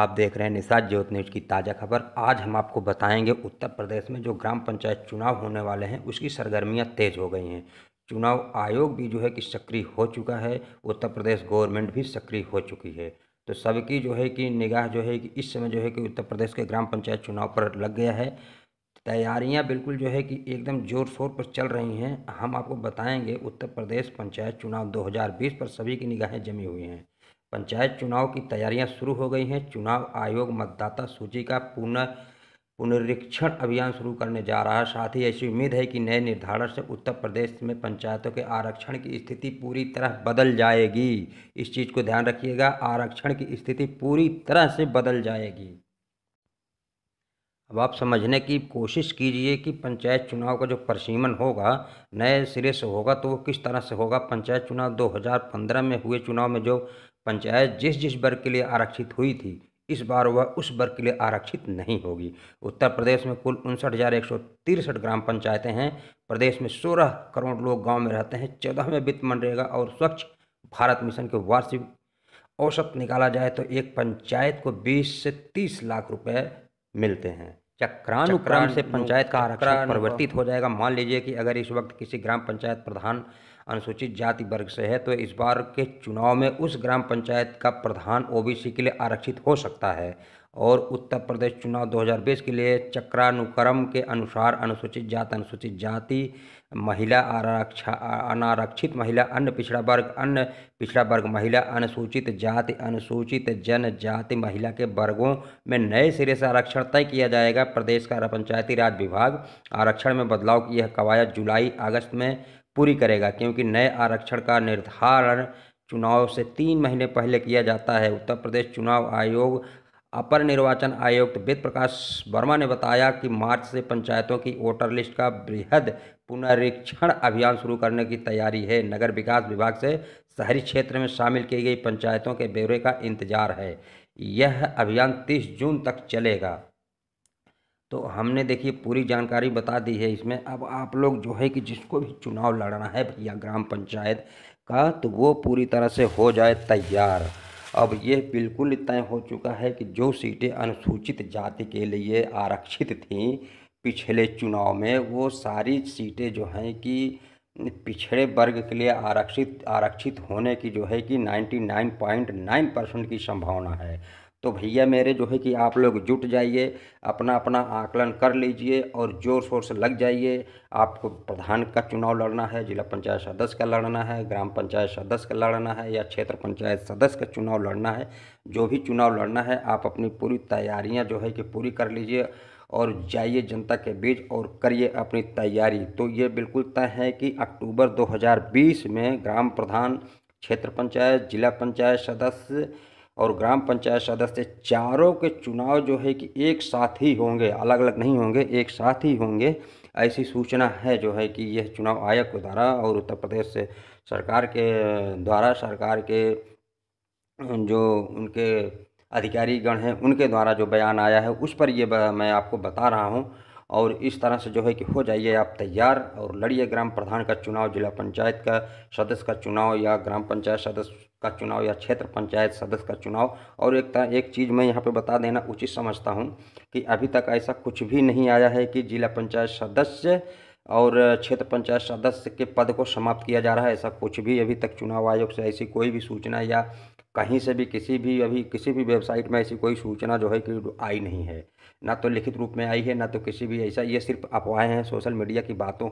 आप देख रहे हैं निषाद ज्योत न्यूज की ताज़ा खबर आज हम आपको बताएंगे उत्तर प्रदेश में जो ग्राम पंचायत चुनाव होने वाले हैं उसकी सरगर्मियां तेज़ हो गई हैं चुनाव आयोग भी जो है कि सक्रिय हो चुका है उत्तर प्रदेश गवर्नमेंट भी सक्रिय हो चुकी है तो सबकी जो है कि निगाह जो है कि इस समय जो है कि उत्तर प्रदेश के ग्राम पंचायत चुनाव पर लग गया है तैयारियां बिल्कुल जो है कि एकदम जोर शोर पर चल रही हैं हम आपको बताएंगे उत्तर प्रदेश पंचायत चुनाव 2020 पर सभी की निगाहें जमी हुई हैं पंचायत चुनाव की तैयारियां शुरू हो गई हैं चुनाव आयोग मतदाता सूची का पुनः पुनरीक्षण अभियान शुरू करने जा रहा है साथ ही ऐसी उम्मीद है कि नए निर्धारण से उत्तर प्रदेश में पंचायतों के आरक्षण की स्थिति पूरी तरह बदल जाएगी इस चीज़ को ध्यान रखिएगा आरक्षण की स्थिति पूरी तरह से बदल जाएगी अब आप समझने की कोशिश कीजिए कि पंचायत चुनाव का जो परसीमन होगा नए सिरे से होगा तो वो किस तरह से होगा पंचायत चुनाव 2015 में हुए चुनाव में जो पंचायत जिस जिस वर्ग के लिए आरक्षित हुई थी इस बार वह उस वर्ग के लिए आरक्षित नहीं होगी उत्तर प्रदेश में कुल उनसठ हज़ार एक सौ तिरसठ ग्राम पंचायतें हैं प्रदेश में सोलह करोड़ लोग गांव में रहते हैं चौदहवें वित्त मनरेगा और स्वच्छ भारत मिशन के वार्षिक औसत निकाला जाए तो एक पंचायत को बीस से तीस लाख रुपए मिलते हैं चक्रानुक्रम से पंचायत का आरक्षण परिवर्तित हो जाएगा मान लीजिए कि अगर इस वक्त किसी ग्राम पंचायत प्रधान अनुसूचित जाति वर्ग से है तो इस बार के चुनाव में उस ग्राम पंचायत का प्रधान ओबीसी के लिए आरक्षित हो सकता है और उत्तर प्रदेश चुनाव 2020 के लिए चक्रानुक्रम के अनुसार अनुसूचित जाति अनुसूचित जाति महिला आरक्षा अनारक्षित महिला अन्य पिछड़ा वर्ग अन्य पिछड़ा वर्ग महिला अनुसूचित जाति अनुसूचित जनजाति महिला के वर्गों में नए सिरे से आरक्षण तय किया जाएगा प्रदेश का पंचायती राज विभाग आरक्षण में बदलाव की यह कवायद जुलाई अगस्त में पूरी करेगा क्योंकि नए आरक्षण का निर्धारण चुनाव से तीन महीने पहले किया जाता है उत्तर प्रदेश चुनाव आयोग अपर निर्वाचन आयुक्त वेद प्रकाश वर्मा ने बताया कि मार्च से पंचायतों की वोटर लिस्ट का बृहद पुनरीक्षण अभियान शुरू करने की तैयारी है नगर विकास विभाग से शहरी क्षेत्र में शामिल की गई पंचायतों के ब्यौरे का इंतजार है यह अभियान 30 जून तक चलेगा तो हमने देखिए पूरी जानकारी बता दी है इसमें अब आप लोग जो है कि जिसको भी चुनाव लड़ना है भैया ग्राम पंचायत का तो वो पूरी तरह से हो जाए तैयार अब यह बिल्कुल तय हो चुका है कि जो सीटें अनुसूचित जाति के लिए आरक्षित थीं पिछले चुनाव में वो सारी सीटें जो हैं कि पिछड़े वर्ग के लिए आरक्षित आरक्षित होने की जो है कि 99.9 परसेंट की संभावना है तो भैया मेरे जो है कि आप लोग जुट जाइए अपना अपना आकलन कर लीजिए और जोर शोर से लग जाइए आपको प्रधान का चुनाव लड़ना है जिला पंचायत सदस्य का लड़ना है ग्राम पंचायत सदस्य का लड़ना है या क्षेत्र पंचायत सदस्य का चुनाव लड़ना है जो भी चुनाव लड़ना है आप अपनी पूरी तैयारियाँ जो है कि पूरी कर लीजिए और जाइए जनता के बीच और करिए अपनी तैयारी तो ये बिल्कुल तय है कि अक्टूबर 2020 में ग्राम प्रधान क्षेत्र पंचायत जिला पंचायत सदस्य और ग्राम पंचायत सदस्य चारों के चुनाव जो है कि एक साथ ही होंगे अलग अलग नहीं होंगे एक साथ ही होंगे ऐसी सूचना है जो है कि यह चुनाव आयोग के द्वारा और उत्तर प्रदेश से सरकार के द्वारा सरकार के जो उनके अधिकारी गण हैं उनके द्वारा जो बयान आया है उस पर ये मैं आपको बता रहा हूँ और इस तरह से जो है कि हो जाइए आप तैयार और लड़िए ग्राम प्रधान का चुनाव जिला पंचायत का सदस्य का चुनाव या ग्राम पंचायत सदस्य का चुनाव या क्षेत्र पंचायत सदस्य का चुनाव और एक तरह एक चीज़ मैं यहाँ पे बता देना उचित समझता हूँ कि अभी तक ऐसा कुछ भी नहीं आया है कि जिला पंचायत सदस्य और क्षेत्र पंचायत सदस्य के पद को समाप्त किया जा रहा है ऐसा कुछ भी अभी तक चुनाव आयोग से ऐसी कोई भी सूचना या कहीं से भी किसी भी अभी किसी भी वेबसाइट में ऐसी कोई सूचना जो है कि आई नहीं है ना तो लिखित रूप में आई है ना तो किसी भी ऐसा ये सिर्फ अफवाहें हैं सोशल मीडिया की बातों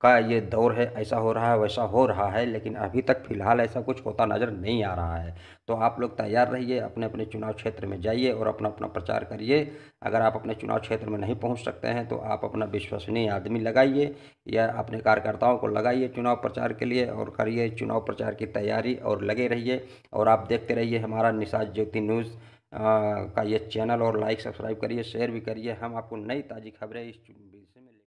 का ये दौर है ऐसा हो रहा है वैसा हो रहा है लेकिन अभी तक फिलहाल ऐसा कुछ होता नज़र नहीं आ रहा है तो आप लोग तैयार रहिए अपने अपने चुनाव क्षेत्र में जाइए और अपना अपना प्रचार करिए अगर आप अपने चुनाव क्षेत्र में नहीं पहुंच सकते हैं तो आप अपना विश्वसनीय आदमी लगाइए या अपने कार्यकर्ताओं को लगाइए चुनाव प्रचार के लिए और करिए चुनाव प्रचार की तैयारी और लगे रहिए और आप देखते रहिए हमारा निशाज ज्योति न्यूज़ का ये चैनल और लाइक सब्सक्राइब करिए शेयर भी करिए हम आपको नई ताज़ी खबरें इस